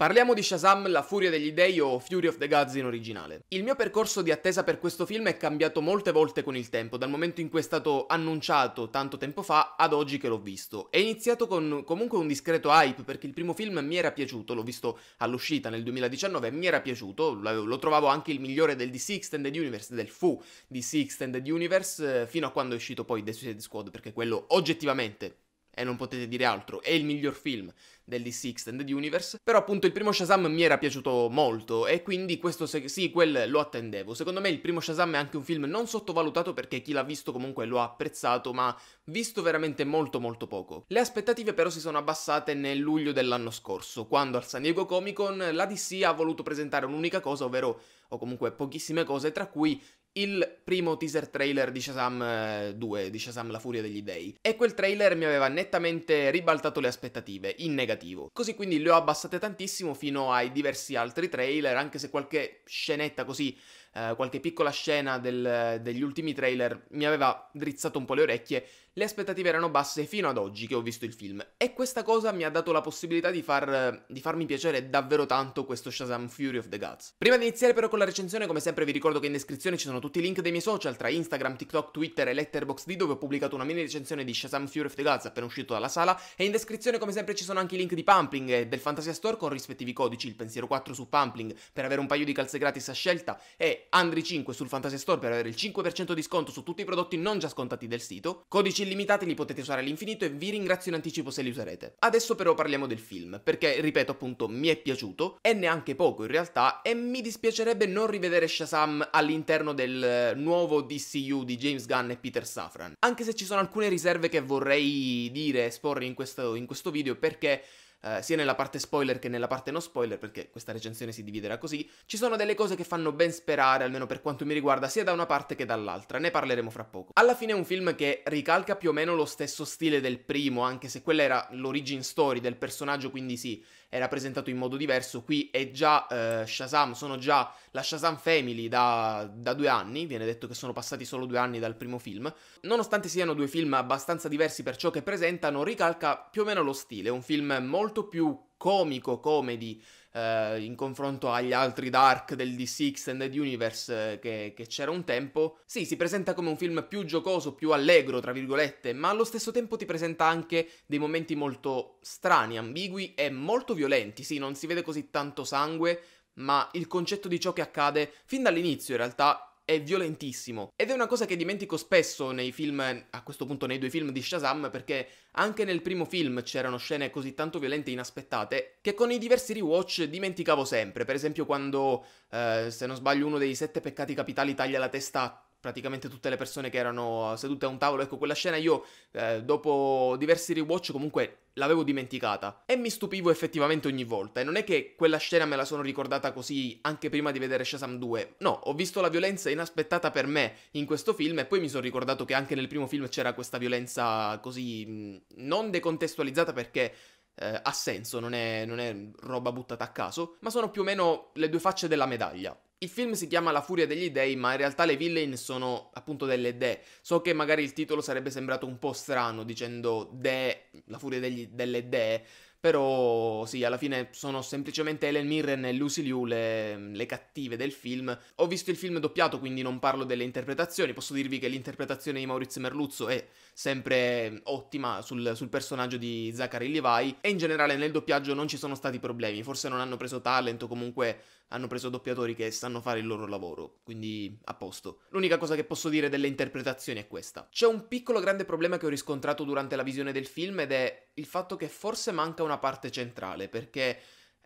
Parliamo di Shazam, la furia degli dei o Fury of the Gods in originale. Il mio percorso di attesa per questo film è cambiato molte volte con il tempo, dal momento in cui è stato annunciato tanto tempo fa ad oggi che l'ho visto. È iniziato con comunque un discreto hype perché il primo film mi era piaciuto, l'ho visto all'uscita nel 2019 e mi era piaciuto, lo trovavo anche il migliore del DC Extended Universe, del fu DC Extended Universe, eh, fino a quando è uscito poi The Suicide Squad perché quello oggettivamente e non potete dire altro. È il miglior film del DC Extended Universe, però appunto il primo Shazam mi era piaciuto molto e quindi questo se- sequel lo attendevo. Secondo me il primo Shazam è anche un film non sottovalutato perché chi l'ha visto comunque lo ha apprezzato, ma visto veramente molto molto poco. Le aspettative però si sono abbassate nel luglio dell'anno scorso, quando al San Diego Comic Con la DC ha voluto presentare un'unica cosa, ovvero o comunque pochissime cose, tra cui il primo teaser trailer di Shazam 2, eh, di Shazam la furia degli dei, e quel trailer mi aveva nettamente ribaltato le aspettative, in negativo. Così quindi le ho abbassate tantissimo fino ai diversi altri trailer, anche se qualche scenetta così eh, qualche piccola scena del, degli ultimi trailer mi aveva drizzato un po' le orecchie, le aspettative erano basse fino ad oggi che ho visto il film. E questa cosa mi ha dato la possibilità di, far, di farmi piacere davvero tanto questo Shazam Fury of the Gods. Prima di iniziare però con la recensione, come sempre vi ricordo che in descrizione ci sono tutti i link dei miei social, tra Instagram, TikTok, Twitter e Letterboxd, dove ho pubblicato una mini recensione di Shazam Fury of the Gods appena uscito dalla sala, e in descrizione come sempre ci sono anche i link di Pampling e del Fantasia Store con rispettivi codici, il pensiero 4 su Pampling, per avere un paio di calze gratis a scelta, e Andri 5 sul Fantasy Store per avere il 5% di sconto su tutti i prodotti non già scontati del sito. Codici illimitati li potete usare all'infinito e vi ringrazio in anticipo se li userete. Adesso però parliamo del film, perché ripeto appunto mi è piaciuto, e neanche poco in realtà, e mi dispiacerebbe non rivedere Shazam all'interno del eh, nuovo DCU di James Gunn e Peter Safran. Anche se ci sono alcune riserve che vorrei dire, esporre in questo, in questo video perché eh, sia nella parte spoiler che nella parte non spoiler, perché questa recensione si dividerà così, ci sono delle cose che fanno ben sperare, almeno per quanto mi riguarda, sia da una parte che dall'altra, ne parleremo fra poco. Alla fine è un film che ricalca più o meno lo stesso stile del primo, anche se quella era l'origin story del personaggio, quindi sì, era presentato in modo diverso, qui è già eh, Shazam, sono già la Shazam Family da, da, due anni, viene detto che sono passati solo due anni dal primo film. Nonostante siano due film abbastanza diversi per ciò che presentano, ricalca più o meno lo stile, un film molto più comico comedy eh, in confronto agli altri dark del D6 Extended Universe eh, che, che, c'era un tempo. Sì, si presenta come un film più giocoso, più allegro, tra virgolette, ma allo stesso tempo ti presenta anche dei momenti molto strani, ambigui e molto violenti. Sì, non si vede così tanto sangue, ma il concetto di ciò che accade fin dall'inizio in realtà è violentissimo ed è una cosa che dimentico spesso nei film, a questo punto nei due film di Shazam, perché anche nel primo film c'erano scene così tanto violente e inaspettate che con i diversi rewatch dimenticavo sempre, per esempio quando, eh, se non sbaglio, uno dei sette peccati capitali taglia la testa a praticamente tutte le persone che erano sedute a un tavolo. Ecco, quella scena io eh, dopo diversi rewatch comunque l'avevo dimenticata e mi stupivo effettivamente ogni volta. E non è che quella scena me la sono ricordata così anche prima di vedere Shazam 2. No, ho visto la violenza inaspettata per me in questo film e poi mi sono ricordato che anche nel primo film c'era questa violenza così non decontestualizzata perché eh, ha senso, non è, non è roba buttata a caso, ma sono più o meno le due facce della medaglia. Il film si chiama La furia degli dei, ma in realtà le villain sono appunto delle de. So che magari il titolo sarebbe sembrato un po' strano dicendo de, la furia degli, delle de, però sì, alla fine sono semplicemente Helen Mirren e Lucy Liu le, le, cattive del film. Ho visto il film doppiato, quindi non parlo delle interpretazioni. Posso dirvi che l'interpretazione di Maurizio Merluzzo è sempre ottima sul, sul personaggio di Zachary Levi. E in generale nel doppiaggio non ci sono stati problemi. Forse non hanno preso talento, comunque hanno preso doppiatori che sanno fare il loro lavoro, quindi a posto. L'unica cosa che posso dire delle interpretazioni è questa. C'è un piccolo grande problema che ho riscontrato durante la visione del film ed è il fatto che forse manca una parte centrale, perché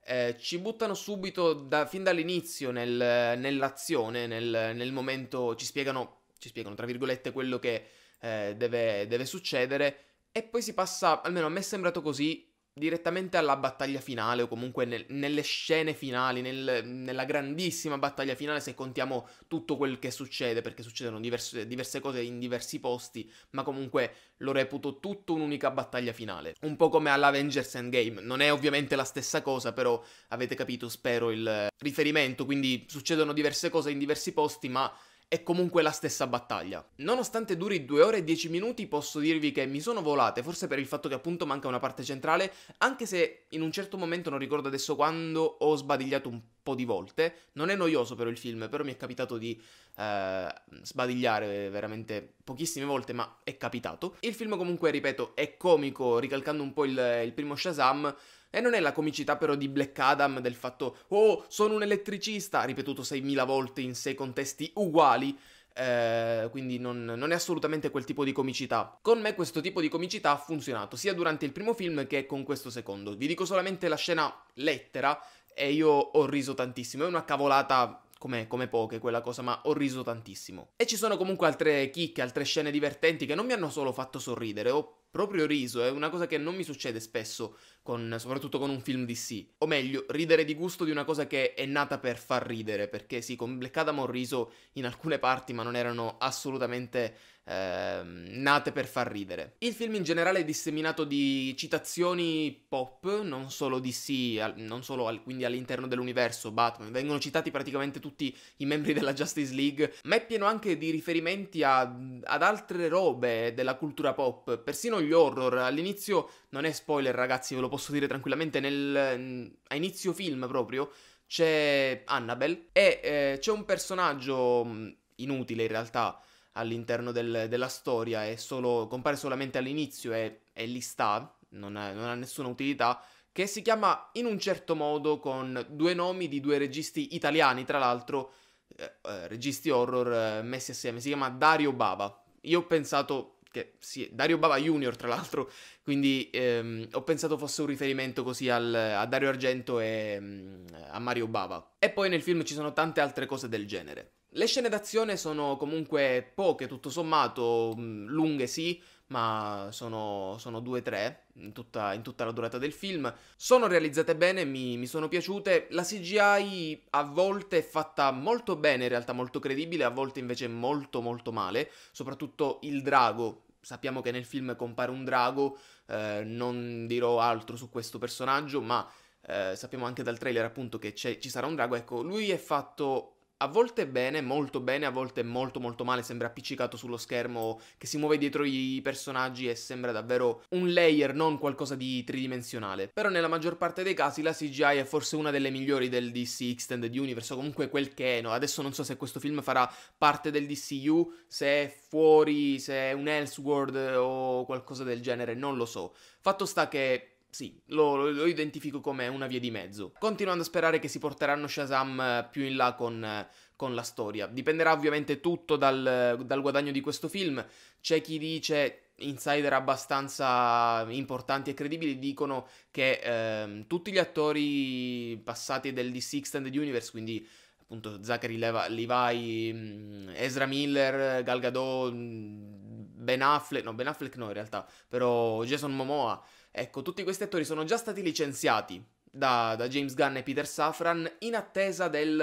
eh, ci buttano subito da, fin dall'inizio nel, nell'azione, nel, nel, momento, ci spiegano, ci spiegano tra virgolette quello che eh, deve, deve succedere e poi si passa, almeno a me è sembrato così, direttamente alla battaglia finale o comunque nel, nelle scene finali, nel, nella grandissima battaglia finale se contiamo tutto quel che succede, perché succedono diverse, diverse cose in diversi posti, ma comunque lo reputo tutto un'unica battaglia finale. Un po' come all'Avengers Endgame, non è ovviamente la stessa cosa, però avete capito, spero, il riferimento, quindi succedono diverse cose in diversi posti, ma è comunque la stessa battaglia. Nonostante duri 2 ore e 10 minuti posso dirvi che mi sono volate, forse per il fatto che appunto manca una parte centrale, anche se in un certo momento, non ricordo adesso quando, ho sbadigliato un po' di volte. Non è noioso però il film, però mi è capitato di eh, sbadigliare veramente pochissime volte, ma è capitato. Il film comunque, ripeto, è comico, ricalcando un po' il, il primo Shazam, e non è la comicità però di Black Adam del fatto «Oh, sono un elettricista!» ripetuto 6.000 volte in 6 contesti uguali, eh, quindi non, non, è assolutamente quel tipo di comicità. Con me questo tipo di comicità ha funzionato sia durante il primo film che con questo secondo. Vi dico solamente la scena lettera e io ho riso tantissimo, è una cavolata come, come poche quella cosa, ma ho riso tantissimo. E ci sono comunque altre chicche, altre scene divertenti che non mi hanno solo fatto sorridere, ho proprio riso, è una cosa che non mi succede spesso con, soprattutto con un film DC. O meglio, ridere di gusto di una cosa che è nata per far ridere, perché sì, con Black Adam ho riso in alcune parti, ma non erano assolutamente eh, nate per far ridere. Il film in generale è disseminato di citazioni pop, non solo DC, al, non solo al, quindi all'interno dell'universo Batman, vengono citati praticamente tutti i membri della Justice League, ma è pieno anche di riferimenti a, ad altre robe della cultura pop, persino gli horror. All'inizio non è spoiler ragazzi, ve lo posso dire tranquillamente, nel, a inizio film proprio c'è Annabelle e eh, c'è un personaggio mm, inutile in realtà all'interno del, della storia, è solo, compare solamente all'inizio e, e lì sta, non, è, non ha nessuna utilità, che si chiama in un certo modo con due nomi di due registi italiani, tra l'altro eh, eh registi horror eh, messi assieme, si chiama Dario Baba. Io ho pensato che sì, Dario Bava Junior tra l'altro, quindi ehm, ho pensato fosse un riferimento così al, a Dario Argento e ehm, a Mario Bava. E poi nel film ci sono tante altre cose del genere. Le scene d'azione sono comunque poche, tutto sommato, mm, lunghe sì, ma sono, sono due o tre in tutta, in tutta, la durata del film. Sono realizzate bene, mi, mi, sono piaciute. La CGI a volte è fatta molto bene, in realtà molto credibile, a volte invece molto molto male, soprattutto il drago. Sappiamo che nel film compare un drago, eh, non dirò altro su questo personaggio, ma eh, sappiamo anche dal trailer appunto che ci sarà un drago. Ecco, lui è fatto a volte bene, molto bene, a volte molto molto male, sembra appiccicato sullo schermo che si muove dietro i personaggi e sembra davvero un layer, non qualcosa di tridimensionale. Però nella maggior parte dei casi la CGI è forse una delle migliori del DC Extended Universe, o comunque quel che è, no? Adesso non so se questo film farà parte del DCU, se è fuori, se è un Elseworld o qualcosa del genere, non lo so. Fatto sta che sì, lo, lo, identifico come una via di mezzo. Continuando a sperare che si porteranno Shazam eh, più in là con, eh, con la storia. Dipenderà ovviamente tutto dal, dal guadagno di questo film. C'è chi dice insider abbastanza importanti e credibili dicono che ehm, tutti gli attori passati del DC Extended Universe, quindi appunto Zachary Leva, Levi, mm, Ezra Miller, Gal Gadot, mm, Ben Affleck, no Ben Affleck no in realtà, però Jason Momoa, Ecco, tutti questi attori sono già stati licenziati da, da James Gunn e Peter Safran in attesa del,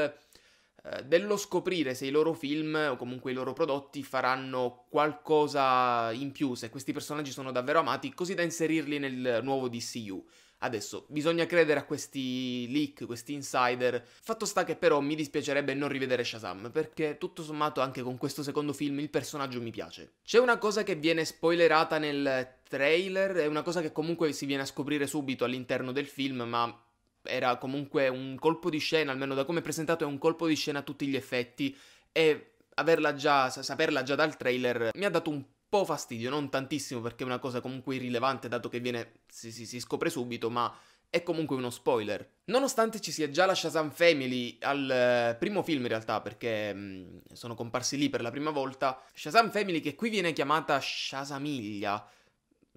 eh, dello scoprire se i loro film o comunque i loro prodotti faranno qualcosa in più, se questi personaggi sono davvero amati, così da inserirli nel nuovo DCU. Adesso, bisogna credere a questi leak, questi insider. Fatto sta che però mi dispiacerebbe non rivedere Shazam, perché tutto sommato anche con questo secondo film il personaggio mi piace. C'è una cosa che viene spoilerata nel trailer, è una cosa che comunque si viene a scoprire subito all'interno del film, ma era comunque un colpo di scena, almeno da come è presentato è un colpo di scena a tutti gli effetti e averla già, saperla già dal trailer mi ha dato un po' fastidio, non tantissimo perché è una cosa comunque irrilevante dato che viene, si, si, si scopre subito, ma è comunque uno spoiler. Nonostante ci sia già la Shazam Family al eh, primo film in realtà, perché mh, mm, sono comparsi lì per la prima volta, Shazam Family che qui viene chiamata Shazamiglia,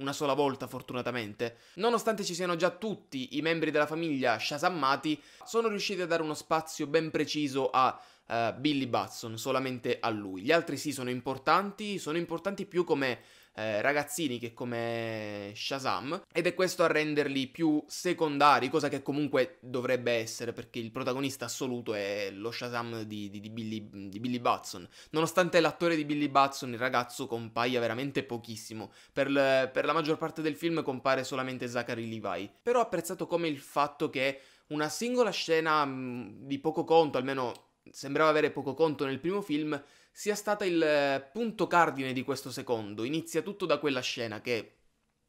una sola volta fortunatamente. Nonostante ci siano già tutti i membri della famiglia Shazammati, sono riusciti a dare uno spazio ben preciso a uh, Billy Batson, solamente a lui. Gli altri sì sono importanti, sono importanti più come eh, ragazzini che come Shazam ed è questo a renderli più secondari, cosa che comunque dovrebbe essere perché il protagonista assoluto è lo Shazam di, di, di, Billy, di Billy Batson. Nonostante l'attore di Billy Batson, il ragazzo compaia veramente pochissimo, per, l- per la maggior parte del film compare solamente Zachary Levi, però ho apprezzato come il fatto che una singola scena mh, mm, di poco conto, almeno sembrava avere poco conto nel primo film, sia stata il eh, punto cardine di questo secondo. Inizia tutto da quella scena che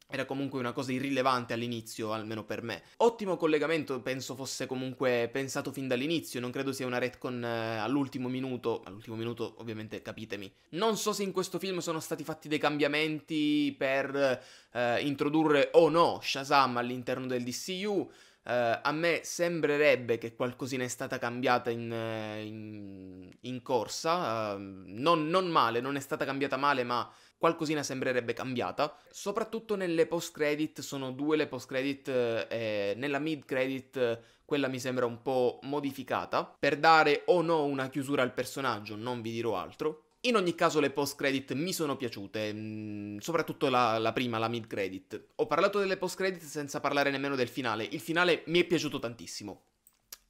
era comunque una cosa irrilevante all'inizio, almeno per me. Ottimo collegamento, penso fosse comunque pensato fin dall'inizio, non credo sia una retcon eh, all'ultimo minuto, all'ultimo minuto ovviamente capitemi. Non so se in questo film sono stati fatti dei cambiamenti per eh, introdurre o oh no Shazam all'interno del DCU, Uh, a me sembrerebbe che qualcosina è stata cambiata in, eh, in, in corsa, uh, non, non, male, non è stata cambiata male, ma qualcosina sembrerebbe cambiata. Soprattutto nelle post credit, sono due le post credit, eh, nella mid credit quella mi sembra un po' modificata, per dare o no una chiusura al personaggio, non vi dirò altro. In ogni caso le post credit mi sono piaciute, mm, soprattutto la, la, prima, la mid credit. Ho parlato delle post credit senza parlare nemmeno del finale, il finale mi è piaciuto tantissimo.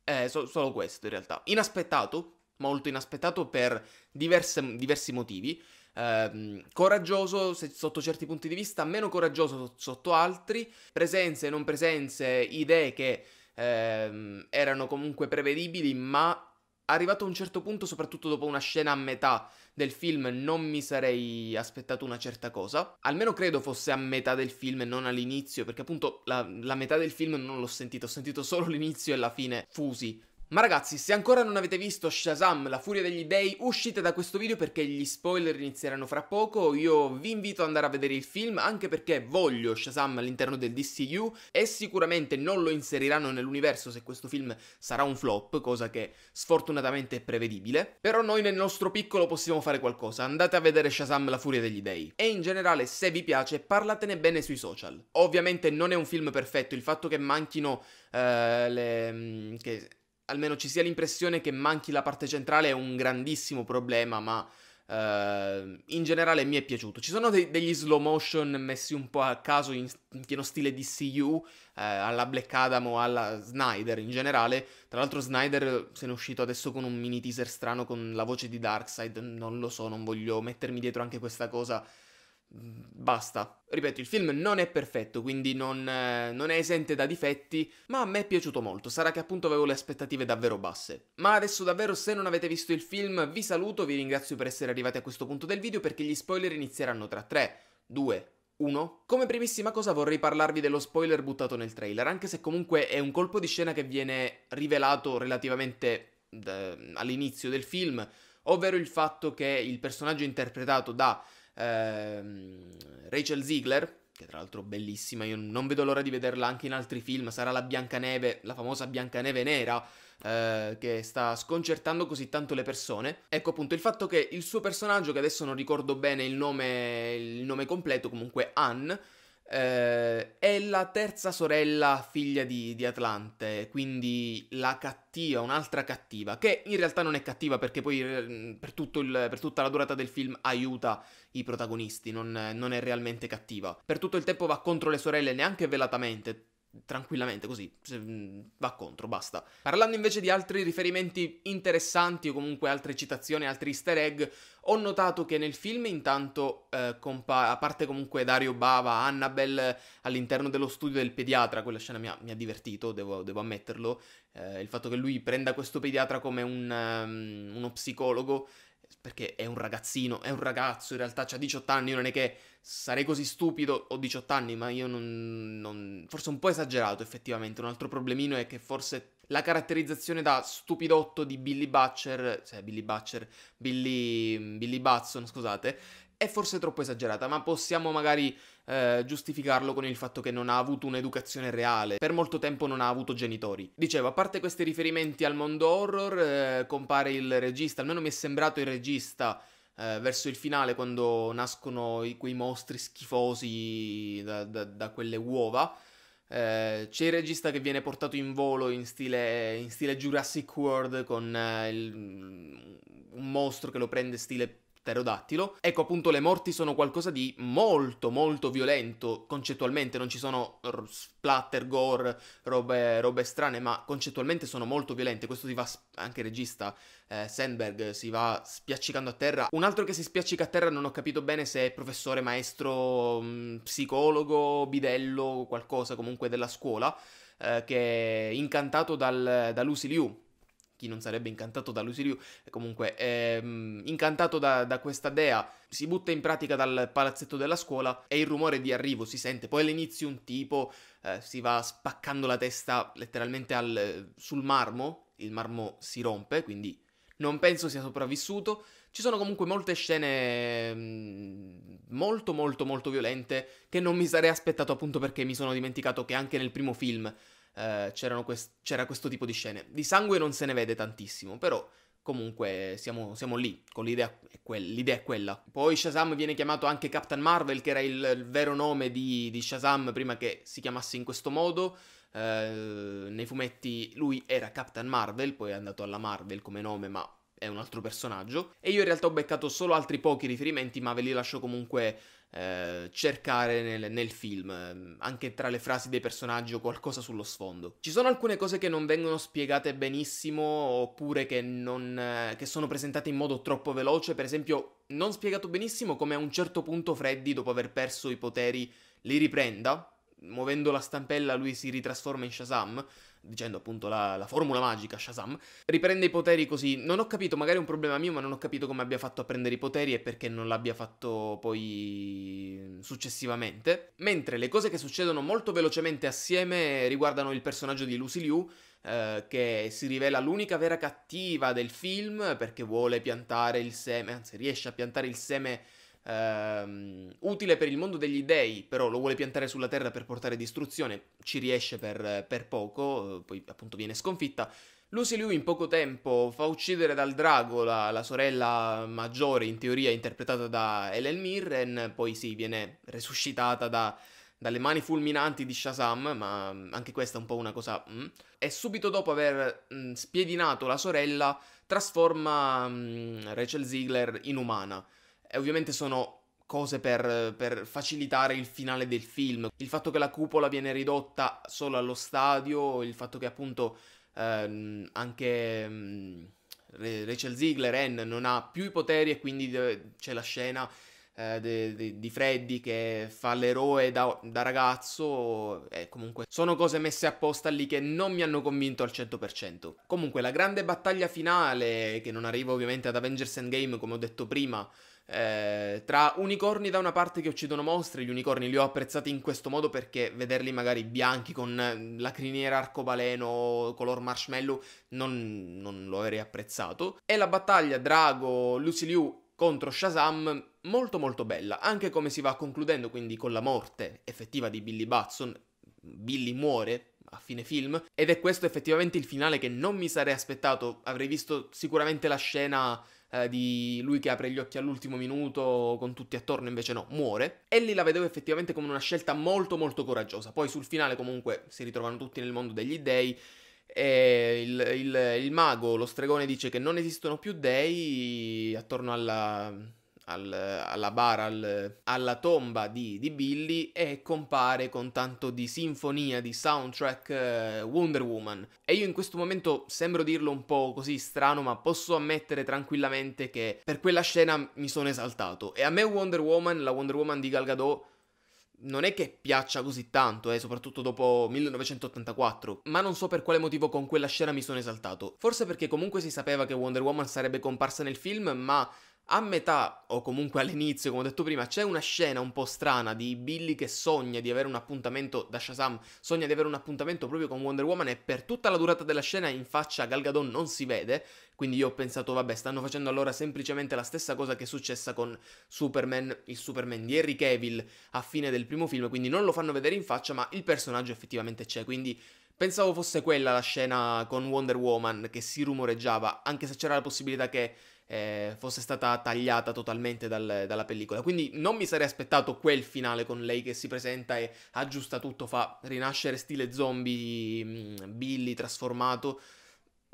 Eh, so, solo questo in realtà. Inaspettato, molto inaspettato per diverse, diversi motivi. Eh, coraggioso se, sotto certi punti di vista, meno coraggioso sotto altri. Presenze, non presenze, idee che eh, erano comunque prevedibili ma arrivato a un certo punto, soprattutto dopo una scena a metà del film, non mi sarei aspettato una certa cosa. Almeno credo fosse a metà del film e non all'inizio, perché appunto la, la metà del film non l'ho sentito, ho sentito solo l'inizio e la fine fusi. Ma ragazzi, se ancora non avete visto Shazam, la furia degli dei, uscite da questo video perché gli spoiler inizieranno fra poco, io vi invito ad andare a vedere il film anche perché voglio Shazam all'interno del DCU e sicuramente non lo inseriranno nell'universo se questo film sarà un flop, cosa che sfortunatamente è prevedibile, però noi nel nostro piccolo possiamo fare qualcosa, andate a vedere Shazam, la furia degli dei e in generale se vi piace parlatene bene sui social. Ovviamente non è un film perfetto, il fatto che manchino eh, le... Mm, che almeno ci sia l'impressione che manchi la parte centrale è un grandissimo problema, ma Uh, in generale mi è piaciuto. Ci sono de- degli slow motion messi un po' a caso in, in pieno stile DCU, uh, eh, alla Black Adam o alla Snyder in generale. Tra l'altro Snyder se n'è uscito adesso con un mini teaser strano con la voce di Darkseid, non lo so, non voglio mettermi dietro anche questa cosa Basta. Ripeto, il film non è perfetto, quindi non, eh, non, è esente da difetti, ma a me è piaciuto molto, sarà che appunto avevo le aspettative davvero basse. Ma adesso davvero se non avete visto il film vi saluto, vi ringrazio per essere arrivati a questo punto del video perché gli spoiler inizieranno tra 3, 2, 1. Come primissima cosa vorrei parlarvi dello spoiler buttato nel trailer, anche se comunque è un colpo di scena che viene rivelato relativamente d- eh, all'inizio del film, ovvero il fatto che il personaggio interpretato da ehm, Rachel Ziegler, che tra l'altro bellissima, io non vedo l'ora di vederla anche in altri film, sarà la Biancaneve, la famosa Biancaneve nera, eh, che sta sconcertando così tanto le persone. Ecco appunto il fatto che il suo personaggio, che adesso non ricordo bene il nome, il nome completo, comunque Anne, eh, è la terza sorella figlia di, di Atlante, quindi la cattiva, un'altra cattiva, che in realtà non è cattiva perché poi eh, per, il, per tutta la durata del film aiuta i protagonisti, non, non è realmente cattiva. Per tutto il tempo va contro le sorelle, neanche velatamente, tranquillamente così, mm, va contro, basta. Parlando invece di altri riferimenti interessanti o comunque altre citazioni, altri easter egg, ho notato che nel film intanto, eh, compa- a parte comunque Dario Bava, Annabelle all'interno dello studio del pediatra, quella scena mi ha, mi ha divertito, devo, devo ammetterlo, eh, il fatto che lui prenda questo pediatra come un, um, uno psicologo perché è un ragazzino, è un ragazzo, in realtà ha 18 anni, non è che sarei così stupido, ho 18 anni, ma io non, non... forse un po' esagerato effettivamente, un altro problemino è che forse la caratterizzazione da stupidotto di Billy Butcher, cioè Billy Butcher, Billy, Billy Batson, scusate, è forse troppo esagerata, ma possiamo magari eh, giustificarlo con il fatto che non ha avuto un'educazione reale, per molto tempo non ha avuto genitori. Dicevo, a parte questi riferimenti al mondo horror, eh, compare il regista, almeno mi è sembrato il regista eh, verso il finale quando nascono i, quei mostri schifosi da, da, da quelle uova. Eh, c'è il regista che viene portato in volo in stile, in stile Jurassic World con eh, il, un mostro che lo prende stile pterodattilo. Ecco appunto le morti sono qualcosa di molto molto violento concettualmente, non ci sono splatter, gore, robe, robe strane, ma concettualmente sono molto violente. Questo si va, anche il regista eh, Sandberg si va spiaccicando a terra. Un altro che si spiaccica a terra non ho capito bene se è professore, maestro, mm, psicologo, bidello, qualcosa comunque della scuola, eh, che è incantato dal, da Lucy Liu, chi non sarebbe incantato da Lucy Liu, comunque ehm, incantato da, da, questa dea, si butta in pratica dal palazzetto della scuola e il rumore di arrivo si sente, poi all'inizio un tipo eh, si va spaccando la testa letteralmente al, sul marmo, il marmo si rompe, quindi non penso sia sopravvissuto. Ci sono comunque molte scene mm, molto molto molto violente che non mi sarei aspettato appunto perché mi sono dimenticato che anche nel primo film eh, quest- c'era questo tipo di scene. Di sangue non se ne vede tantissimo, però comunque siamo, siamo lì, con l'idea è, que- l'idea è, quella. Poi Shazam viene chiamato anche Captain Marvel, che era il, il vero nome di, di, Shazam prima che si chiamasse in questo modo. Eh, nei fumetti lui era Captain Marvel, poi è andato alla Marvel come nome, ma è un altro personaggio. E io in realtà ho beccato solo altri pochi riferimenti, ma ve li lascio comunque eh, cercare nel, nel, film, eh, anche tra le frasi dei personaggi o qualcosa sullo sfondo. Ci sono alcune cose che non vengono spiegate benissimo oppure che, non, eh, che sono presentate in modo troppo veloce, per esempio non spiegato benissimo come a un certo punto Freddy, dopo aver perso i poteri, li riprenda muovendo la stampella lui si ritrasforma in Shazam, dicendo appunto la, la, formula magica Shazam, riprende i poteri così. Non ho capito, magari è un problema mio, ma non ho capito come abbia fatto a prendere i poteri e perché non l'abbia fatto poi successivamente. Mentre le cose che succedono molto velocemente assieme riguardano il personaggio di Lucy Liu, eh, che si rivela l'unica vera cattiva del film perché vuole piantare il seme, anzi riesce a piantare il seme ehm, utile per il mondo degli dei, però lo vuole piantare sulla terra per portare distruzione, ci riesce per, per poco, poi appunto viene sconfitta. Lucy Liu in poco tempo fa uccidere dal drago la, la sorella maggiore, in teoria interpretata da Ellen Mirren, poi sì, viene resuscitata da, dalle mani fulminanti di Shazam, ma anche questa è un po' una cosa... Mm. E subito dopo aver mm, spiedinato la sorella, trasforma mm, Rachel Ziegler in umana. E ovviamente sono cose per, per, facilitare il finale del film. Il fatto che la cupola viene ridotta solo allo stadio, il fatto che appunto ehm, anche ehm, Rachel Ziegler, Ann, non ha più i poteri e quindi c'è la scena eh, de- de- di Freddy che fa l'eroe da, da ragazzo e comunque sono cose messe apposta lì che non mi hanno convinto al 100%. Comunque la grande battaglia finale, che non arriva ovviamente ad Avengers Endgame come ho detto prima, eh, tra unicorni da una parte che uccidono mostri, gli unicorni li ho apprezzati in questo modo perché vederli magari bianchi con eh, la criniera arcobaleno color marshmallow non, non lo avrei apprezzato. E la battaglia Drago, Lucy Liu contro Shazam molto molto bella, anche come si va concludendo quindi con la morte effettiva di Billy Batson. Billy muore a fine film ed è questo effettivamente il finale che non mi sarei aspettato, avrei visto sicuramente la scena eh, di lui che apre gli occhi all'ultimo minuto con tutti attorno, invece no, muore. E lì la vedevo effettivamente come una scelta molto molto coraggiosa. Poi sul finale comunque si ritrovano tutti nel mondo degli dei. E il, il, il mago, lo stregone, dice che non esistono più dei attorno alla al, alla bara, al, alla tomba di, di, Billy e compare con tanto di sinfonia, di soundtrack eh, Wonder Woman. E io in questo momento sembro dirlo un po' così strano, ma posso ammettere tranquillamente che per quella scena mi sono esaltato. E a me Wonder Woman, la Wonder Woman di Gal Gadot, non è che piaccia così tanto, eh, soprattutto dopo 1984, ma non so per quale motivo con quella scena mi sono esaltato. Forse perché comunque si sapeva che Wonder Woman sarebbe comparsa nel film, ma a metà, o comunque all'inizio, come ho detto prima, c'è una scena un po' strana di Billy che sogna di avere un appuntamento da Shazam, sogna di avere un appuntamento proprio con Wonder Woman e per tutta la durata della scena in faccia a Gal Gadot non si vede, quindi io ho pensato, vabbè, stanno facendo allora semplicemente la stessa cosa che è successa con Superman, il Superman di Henry Cavill a fine del primo film, quindi non lo fanno vedere in faccia, ma il personaggio effettivamente c'è, quindi... Pensavo fosse quella la scena con Wonder Woman che si rumoreggiava, anche se c'era la possibilità che eh, fosse stata tagliata totalmente dal, dalla pellicola. Quindi non mi sarei aspettato quel finale con lei che si presenta e aggiusta tutto, fa rinascere stile zombie mm, Billy trasformato.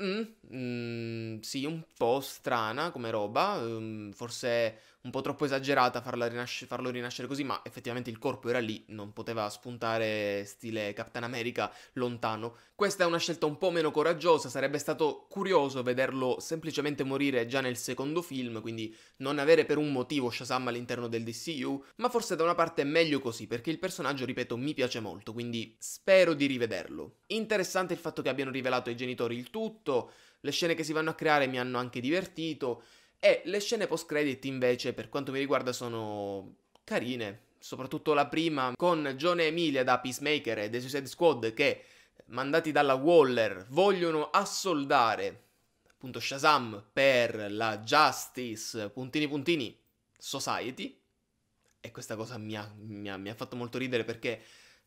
Mm, mm, sì, un po' strana come roba, um, forse un po' troppo esagerata rinasc- farlo rinascere così, ma effettivamente il corpo era lì, non poteva spuntare stile Captain America lontano. Questa è una scelta un po' meno coraggiosa, sarebbe stato curioso vederlo semplicemente morire già nel secondo film, quindi non avere per un motivo Shazam all'interno del DCU, ma forse da una parte è meglio così, perché il personaggio, ripeto, mi piace molto, quindi spero di rivederlo. Interessante il fatto che abbiano rivelato ai genitori il tutto, le scene che si vanno a creare mi hanno anche divertito, e le scene post-credit invece, per quanto mi riguarda, sono carine. Soprattutto la prima con John e Emilia da Peacemaker e The Suicide Squad che, mandati dalla Waller, vogliono assoldare appunto Shazam per la Justice, puntini puntini, Society. E questa cosa mi ha, mi ha, mi ha fatto molto ridere perché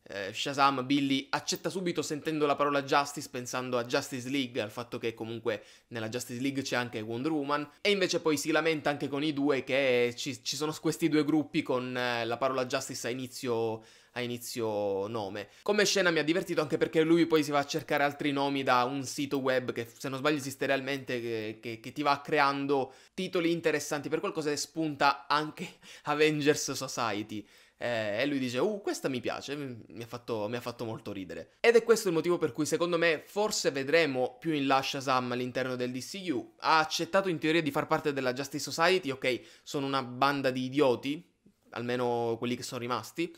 eh, Shazam, Billy accetta subito sentendo la parola Justice, pensando a Justice League, al fatto che comunque nella Justice League c'è anche Wonder Woman, e invece poi si lamenta anche con i due che ci, ci sono questi due gruppi con eh, la parola Justice a inizio, a inizio nome. Come scena mi ha divertito anche perché lui poi si va a cercare altri nomi da un sito web che se non sbaglio esiste realmente, che, che, che ti va creando titoli interessanti per qualcosa e spunta anche Avengers Society eh, e lui dice, uh, questa mi piace, mi ha, fatto, mi ha, fatto, molto ridere. Ed è questo il motivo per cui secondo me forse vedremo più in là Shazam all'interno del DCU. Ha accettato in teoria di far parte della Justice Society, ok, sono una banda di idioti, almeno quelli che sono rimasti.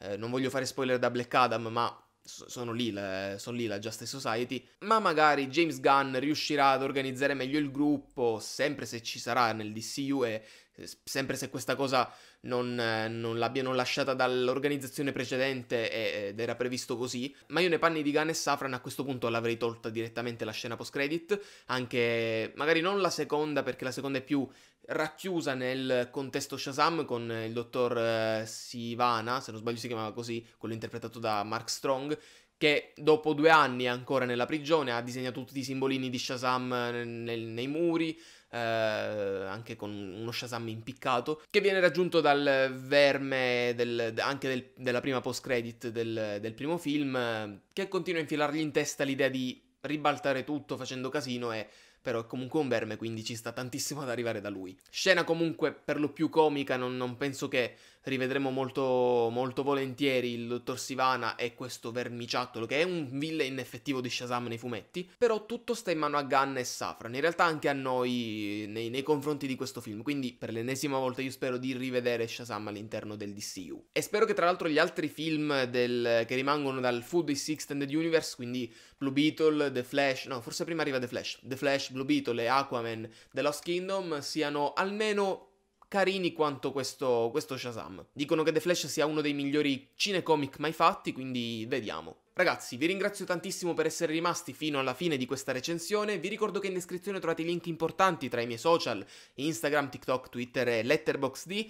Eh, non voglio fare spoiler da Black Adam, ma sono lì, la, sono lì la Justice Society, ma magari James Gunn riuscirà ad organizzare meglio il gruppo, sempre se ci sarà nel DCU e eh, sempre se questa cosa non, eh, non l'abbiano lasciata dall'organizzazione precedente ed era previsto così, ma io nei panni di Gunn e Safran a questo punto l'avrei tolta direttamente la scena post credit, anche magari non la seconda perché la seconda è più racchiusa nel contesto Shazam con il dottor eh, Sivana, se non sbaglio si chiamava così, quello interpretato da Mark Strong, che dopo due anni ancora nella prigione ha disegnato tutti i simbolini di Shazam eh, nel, nei muri, eh, anche con uno Shazam impiccato, che viene raggiunto dal verme del, anche del, della prima post-credit del, del primo film, eh, che continua a infilargli in testa l'idea di ribaltare tutto facendo casino e però è comunque un verme, quindi ci sta tantissimo ad arrivare da lui. Scena comunque per lo più comica, non, non penso che rivedremo molto, molto volentieri il dottor Sivana e questo vermiciattolo che è un villain effettivo di Shazam nei fumetti, però tutto sta in mano a Gunn e Safran, in realtà anche a noi nei, nei confronti di questo film, quindi per l'ennesima volta io spero di rivedere Shazam all'interno del DCU. E spero che tra l'altro gli altri film del, che rimangono dal Food DC Extended Universe, quindi Blue Beetle, The Flash, no forse prima arriva The Flash, The Flash, Blue Beetle e Aquaman, The Lost Kingdom siano almeno carini quanto questo, questo Shazam. Dicono che The Flash sia uno dei migliori cinecomic mai fatti, quindi vediamo. Ragazzi, vi ringrazio tantissimo per essere rimasti fino alla fine di questa recensione, vi ricordo che in descrizione trovate i link importanti tra i miei social, Instagram, TikTok, Twitter e Letterboxd, e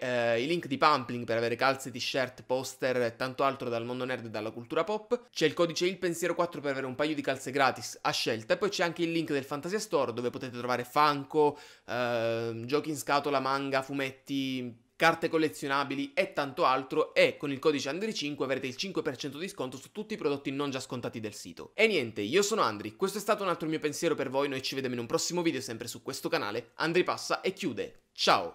eh, i link di Pumpling per avere calze, t-shirt, poster e tanto altro dal mondo nerd e dalla cultura pop, c'è il codice ilpensiero 4 per avere un paio di calze gratis a scelta, e poi c'è anche il link del Fantasia Store dove potete trovare Funko, eh, giochi in scatola, manga, fumetti, carte collezionabili e tanto altro e con il codice Andri5 avrete il 5% di sconto su tutti i prodotti non già scontati del sito. E niente, io sono Andri, questo è stato un altro mio pensiero per voi, noi ci vediamo in un prossimo video sempre su questo canale, Andri passa e chiude, ciao!